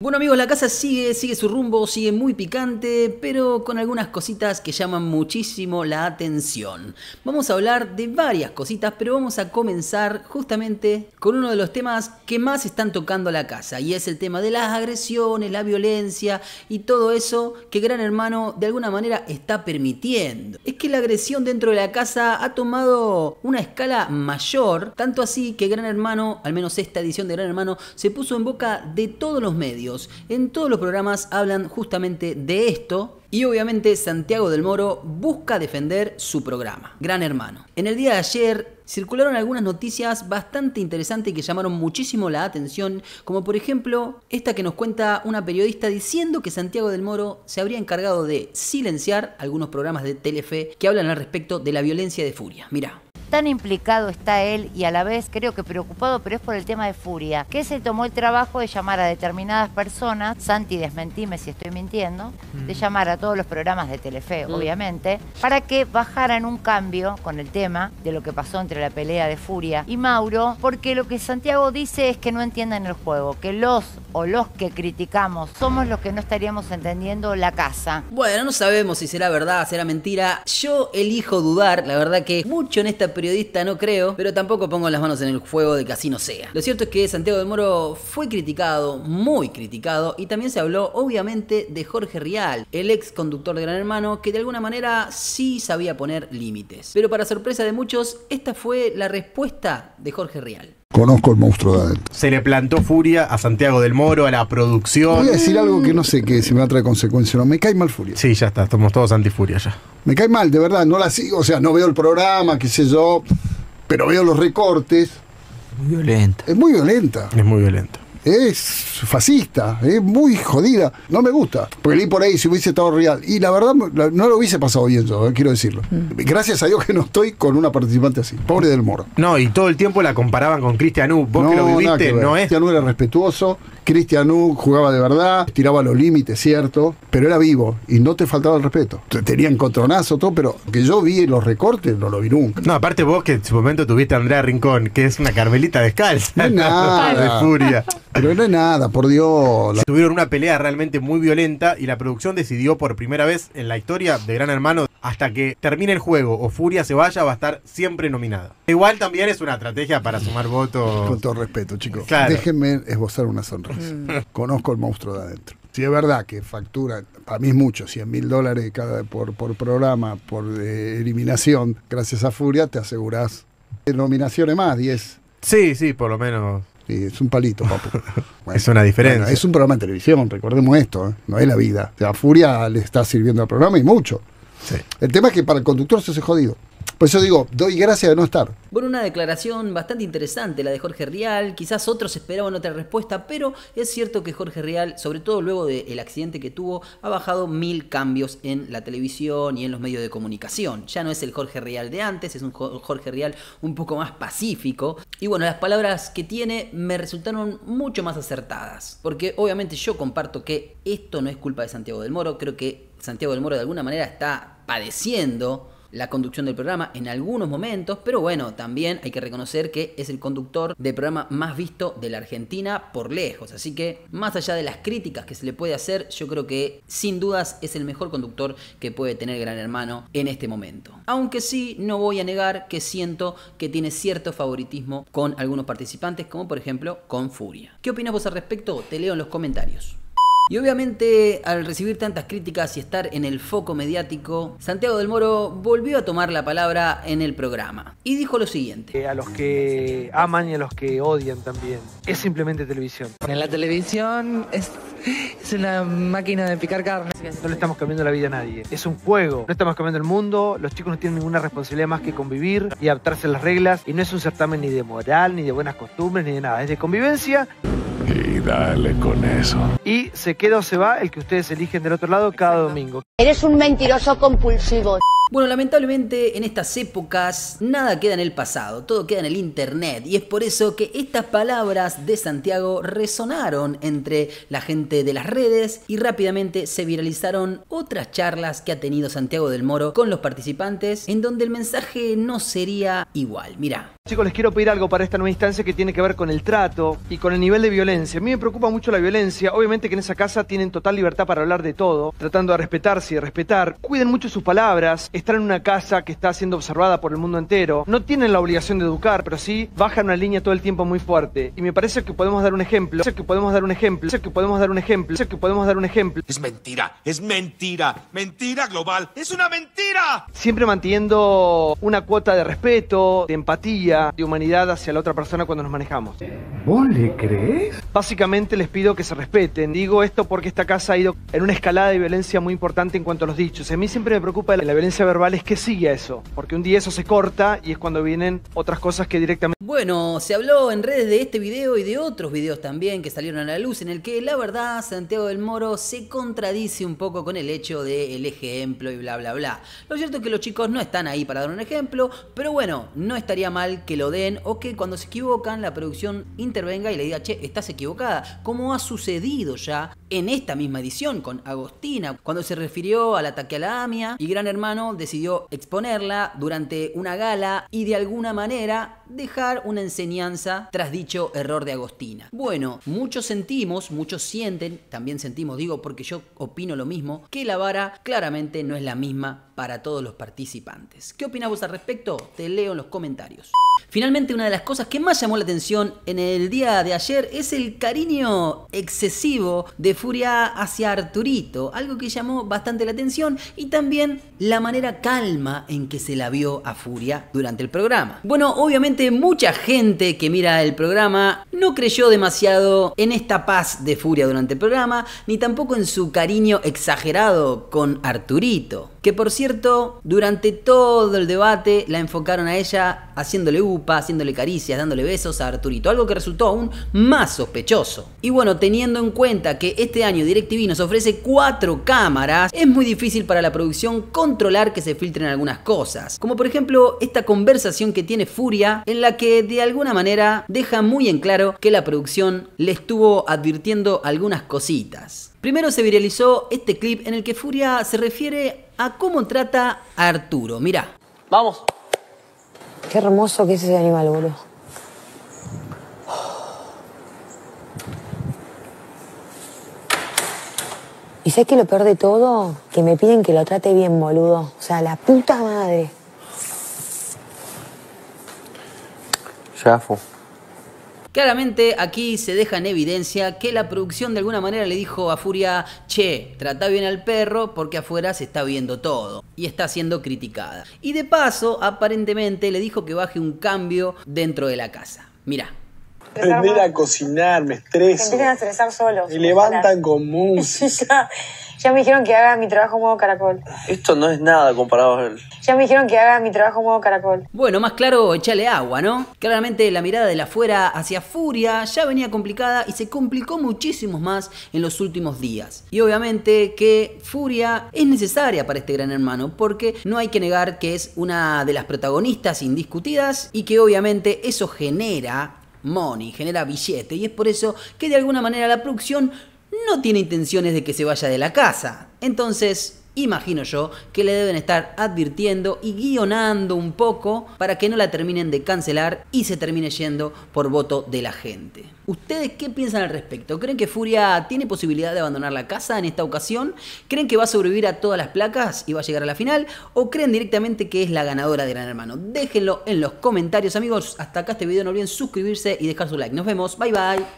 Bueno amigos, la casa sigue, sigue su rumbo, sigue muy picante, pero con algunas cositas que llaman muchísimo la atención. Vamos a hablar de varias cositas, pero vamos a comenzar justamente con uno de los temas que más están tocando la casa, y es el tema de las agresiones, la violencia y todo eso que Gran Hermano de alguna manera está permitiendo. Es que la agresión dentro de la casa ha tomado una escala mayor, tanto así que Gran Hermano, al menos esta edición de Gran Hermano, se puso en boca de todos los medios en todos los programas hablan justamente de esto y obviamente Santiago del Moro busca defender su programa, Gran Hermano. En el día de ayer circularon algunas noticias bastante interesantes que llamaron muchísimo la atención, como por ejemplo esta que nos cuenta una periodista diciendo que Santiago del Moro se habría encargado de silenciar algunos programas de Telefe que hablan al respecto de la violencia de furia. Mirá tan implicado está él y a la vez creo que preocupado, pero es por el tema de furia, que se tomó el trabajo de llamar a determinadas personas, Santi, desmentime si estoy mintiendo, de mm. llamar a todos los programas de Telefe, mm. obviamente, para que bajaran un cambio con el tema de lo que pasó entre la pelea de furia y Mauro, porque lo que Santiago dice es que no entienden el juego, que los o los que criticamos somos los que no estaríamos entendiendo la casa. Bueno, no sabemos si será verdad, si será mentira. Yo elijo dudar, la verdad que mucho en esta periodista no creo, pero tampoco pongo las manos en el fuego de que así no sea. Lo cierto es que Santiago del Moro fue criticado, muy criticado, y también se habló obviamente de Jorge Rial, el ex conductor de Gran Hermano, que de alguna manera sí sabía poner límites. Pero para sorpresa de muchos, esta fue la respuesta de Jorge Rial conozco el monstruo de adentro. Se le plantó furia a Santiago del Moro, a la producción. Voy a decir algo que no sé que si me va a traer consecuencias o no. Me cae mal furia. Sí, ya está, estamos todos antifuria ya. Me cae mal, de verdad, no la sigo, o sea, no veo el programa, qué sé yo, pero veo los recortes. Muy violenta. Es muy violenta. Es muy violenta es fascista, es muy jodida, no me gusta. Porque leí por ahí si hubiese estado real. Y la verdad, no lo hubiese pasado bien yo, eh, quiero decirlo. Mm. Gracias a Dios que no estoy con una participante así. Pobre del Moro. No, y todo el tiempo la comparaban con Cristian U. Vos que lo viviste, no es. Cristian era respetuoso, Cristian jugaba de verdad, tiraba los límites, cierto, pero era vivo y no te faltaba el respeto. tenía contronazo, todo, pero que yo vi los recortes no lo vi nunca. No, aparte vos que en su momento tuviste a Andrea Rincón, que es una carmelita descalza. de furia. Pero no es nada, por Dios. Tuvieron una pelea realmente muy violenta y la producción decidió por primera vez en la historia de Gran Hermano, hasta que termine el juego o Furia se vaya, va a estar siempre nominada. Igual también es una estrategia para sumar votos. Con todo respeto, chicos. Déjenme esbozar una sonrisa. Mm. Conozco el monstruo de adentro. Si es verdad que factura, para mí es mucho, 100 mil dólares cada por, por programa, por eh, eliminación, gracias a Furia, te aseguras nominaciones más, 10. Sí, sí, por lo menos es un palito, papu. es una diferencia. es un programa de televisión, recordemos esto, ¿eh? no es la vida. la Furia le está sirviendo al programa y mucho. El tema es que para el conductor se hace jodido. Por eso digo, doy gracias de no estar. Bueno, una declaración bastante interesante la de Jorge Rial. Quizás otros esperaban otra respuesta, pero es cierto que Jorge Rial, sobre todo luego del el accidente que tuvo, ha bajado mil cambios en la televisión y en los medios de comunicación. Ya no es el Jorge Rial de antes, es un Jorge Rial un poco más pacífico. Y bueno, las palabras que tiene me resultaron mucho más acertadas. Porque obviamente yo comparto que esto no es culpa de Santiago del Moro. Creo que Santiago del Moro de alguna manera está padeciendo la conducción del programa en algunos momentos, pero bueno, también hay que reconocer que es el conductor de programa más visto de la Argentina por lejos, así que más allá de las críticas que se le puede hacer, yo creo que sin dudas es el mejor conductor que puede tener Gran Hermano en este momento. Aunque sí, no voy a negar que siento que tiene cierto favoritismo con algunos participantes, como por ejemplo con Furia. ¿Qué opinas vos al respecto? Te leo en los comentarios. Y obviamente al recibir tantas críticas y estar en el foco mediático, Santiago del Moro volvió a tomar la palabra en el programa y dijo lo siguiente. A los que aman y a los que odian también. Es simplemente televisión. En la televisión es, es una máquina de picar carne. No le estamos cambiando la vida a nadie. Es un juego. No estamos cambiando el mundo. Los chicos no tienen ninguna responsabilidad más que convivir y adaptarse a las reglas. Y no es un certamen ni de moral, ni de buenas costumbres, ni de nada. Es de convivencia. Eh, dale con eso. Y se queda o se va el que ustedes eligen del otro lado cada domingo. Eres un mentiroso compulsivo. Bueno, lamentablemente en estas épocas nada queda en el pasado, todo queda en el Internet y es por eso que estas palabras de Santiago resonaron entre la gente de las redes y rápidamente se viralizaron otras charlas que ha tenido Santiago del Moro con los participantes en donde el mensaje no sería igual. Mira, Chicos, les quiero pedir algo para esta nueva instancia que tiene que ver con el trato y con el nivel de violencia. A mí me preocupa mucho la violencia. Obviamente que en esa casa tienen total libertad para hablar de todo, tratando de respetarse y respetar. Cuiden mucho sus palabras están en una casa que está siendo observada por el mundo entero. No tienen la obligación de educar, pero sí bajan una línea todo el tiempo muy fuerte. Y me parece que podemos dar un ejemplo. Sé que podemos dar un ejemplo. Sé que podemos dar un ejemplo. Sé que podemos dar un ejemplo. Es mentira, es mentira, mentira global. Es una mentira. Siempre manteniendo una cuota de respeto, de empatía, de humanidad hacia la otra persona cuando nos manejamos. ¿Vos le crees? Básicamente les pido que se respeten. Digo esto porque esta casa ha ido en una escalada de violencia muy importante en cuanto a los dichos. A mí siempre me preocupa la violencia verbal es que sigue eso, porque un día eso se corta y es cuando vienen otras cosas que directamente bueno, se habló en redes de este video y de otros videos también que salieron a la luz en el que la verdad Santiago del Moro se contradice un poco con el hecho del ejemplo y bla bla bla. Lo cierto es que los chicos no están ahí para dar un ejemplo, pero bueno, no estaría mal que lo den o que cuando se equivocan la producción intervenga y le diga, che, estás equivocada, como ha sucedido ya en esta misma edición con Agostina, cuando se refirió al ataque a la AMIA y Gran Hermano decidió exponerla durante una gala y de alguna manera dejar una enseñanza tras dicho error de Agostina. Bueno, muchos sentimos, muchos sienten, también sentimos, digo porque yo opino lo mismo, que la vara claramente no es la misma para todos los participantes. ¿Qué opinás vos al respecto? Te leo en los comentarios. Finalmente, una de las cosas que más llamó la atención en el día de ayer es el cariño excesivo de Furia hacia Arturito, algo que llamó bastante la atención, y también la manera calma en que se la vio a Furia durante el programa. Bueno, obviamente mucha gente que mira el programa no creyó demasiado en esta paz de Furia durante el programa, ni tampoco en su cariño exagerado con Arturito que por cierto, durante todo el debate la enfocaron a ella haciéndole upa, haciéndole caricias, dándole besos a Arturito, algo que resultó aún más sospechoso. Y bueno, teniendo en cuenta que este año DirecTV nos ofrece cuatro cámaras, es muy difícil para la producción controlar que se filtren algunas cosas, como por ejemplo esta conversación que tiene Furia, en la que de alguna manera deja muy en claro que la producción le estuvo advirtiendo algunas cositas. Primero se viralizó este clip en el que Furia se refiere a cómo trata a Arturo. Mirá. Vamos. Qué hermoso que es ese animal, boludo. Y sabes que lo peor de todo, que me piden que lo trate bien, boludo. O sea, la puta madre. Ya Claramente aquí se deja en evidencia que la producción de alguna manera le dijo a Furia, che, trata bien al perro porque afuera se está viendo todo y está siendo criticada. Y de paso, aparentemente le dijo que baje un cambio dentro de la casa. Mirá aprender a cocinar, me estreso. Me empiezan a estresar solos. Me levantan con música. ya me dijeron que haga mi trabajo modo caracol. Esto no es nada comparado a él. Ya me dijeron que haga mi trabajo modo caracol. Bueno, más claro, echale agua, ¿no? Claramente la mirada de la fuera hacia Furia ya venía complicada y se complicó muchísimo más en los últimos días. Y obviamente que Furia es necesaria para este gran hermano porque no hay que negar que es una de las protagonistas indiscutidas y que obviamente eso genera money, genera billete. Y es por eso que de alguna manera la producción no tiene intenciones de que se vaya de la casa. Entonces, imagino yo, que le deben estar advirtiendo y guionando un poco para que no la terminen de cancelar y se termine yendo por voto de la gente. ¿Ustedes qué piensan al respecto? ¿Creen que Furia tiene posibilidad de abandonar la casa en esta ocasión? ¿Creen que va a sobrevivir a todas las placas y va a llegar a la final? ¿O creen directamente que es la ganadora de Gran Hermano? Déjenlo en los comentarios, amigos. Hasta acá este video. No olviden suscribirse y dejar su like. Nos vemos. Bye bye.